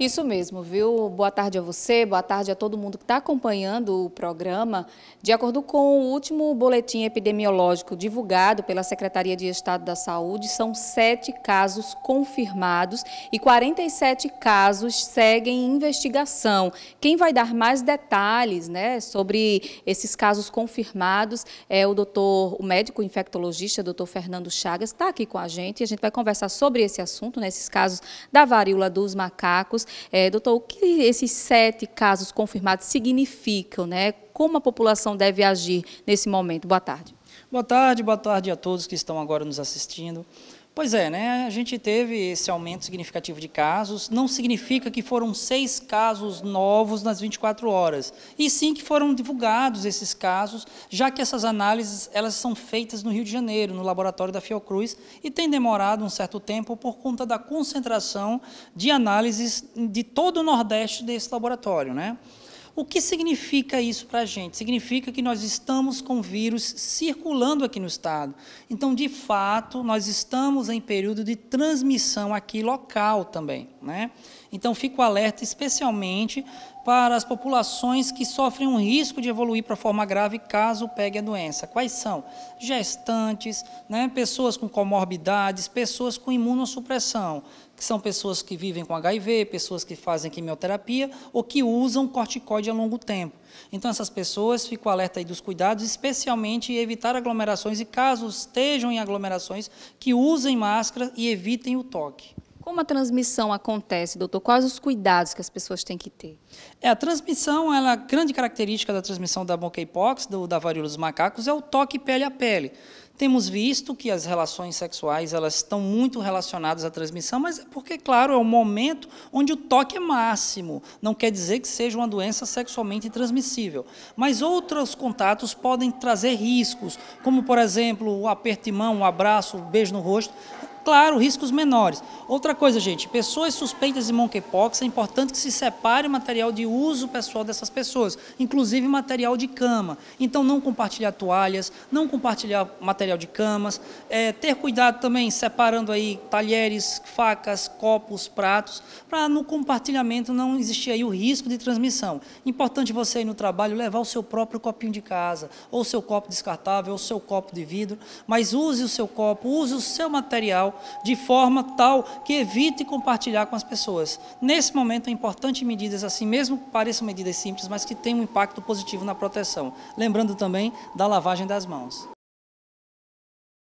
Isso mesmo, viu? Boa tarde a você, boa tarde a todo mundo que está acompanhando o programa. De acordo com o último boletim epidemiológico divulgado pela Secretaria de Estado da Saúde, são sete casos confirmados e 47 casos seguem investigação. Quem vai dar mais detalhes né, sobre esses casos confirmados é o doutor, o médico infectologista, doutor Fernando Chagas, está aqui com a gente e a gente vai conversar sobre esse assunto, né, esses casos da varíola dos macacos. É, doutor, o que esses sete casos confirmados significam? Né? Como a população deve agir nesse momento? Boa tarde. Boa tarde, boa tarde a todos que estão agora nos assistindo. Pois é, né? A gente teve esse aumento significativo de casos. Não significa que foram seis casos novos nas 24 horas, e sim que foram divulgados esses casos, já que essas análises elas são feitas no Rio de Janeiro, no laboratório da Fiocruz, e tem demorado um certo tempo por conta da concentração de análises de todo o Nordeste desse laboratório, né? O que significa isso para a gente? Significa que nós estamos com vírus circulando aqui no estado. Então, de fato, nós estamos em período de transmissão aqui local também. Né? Então, fico alerta especialmente para as populações que sofrem um risco de evoluir para forma grave caso pegue a doença. Quais são? Gestantes, né? pessoas com comorbidades, pessoas com imunossupressão, que são pessoas que vivem com HIV, pessoas que fazem quimioterapia ou que usam corticoide a longo tempo. Então, essas pessoas, fico alerta aí dos cuidados, especialmente evitar aglomerações e caso estejam em aglomerações, que usem máscara e evitem o toque. Como a transmissão acontece, doutor? Quais os cuidados que as pessoas têm que ter? É, a transmissão, ela, a grande característica da transmissão da monkeypox, do, da varíola dos macacos, é o toque pele a pele. Temos visto que as relações sexuais elas estão muito relacionadas à transmissão, mas é porque, claro, é o momento onde o toque é máximo. Não quer dizer que seja uma doença sexualmente transmissível. Mas outros contatos podem trazer riscos, como, por exemplo, o aperto de mão, o abraço, o beijo no rosto. Claro, riscos menores. Outra coisa, gente, pessoas suspeitas de monkeypox, é importante que se separe material de uso pessoal dessas pessoas, inclusive material de cama. Então, não compartilhar toalhas, não compartilhar material de camas, é, ter cuidado também separando aí talheres, facas, copos, pratos, para no compartilhamento não existir aí o risco de transmissão. Importante você ir no trabalho levar o seu próprio copinho de casa, ou seu copo descartável, ou seu copo de vidro, mas use o seu copo, use o seu material de forma tal que evite compartilhar com as pessoas. Nesse momento é importante medidas assim, mesmo que pareçam medidas simples, mas que tenham um impacto positivo na proteção. Lembrando também da lavagem das mãos.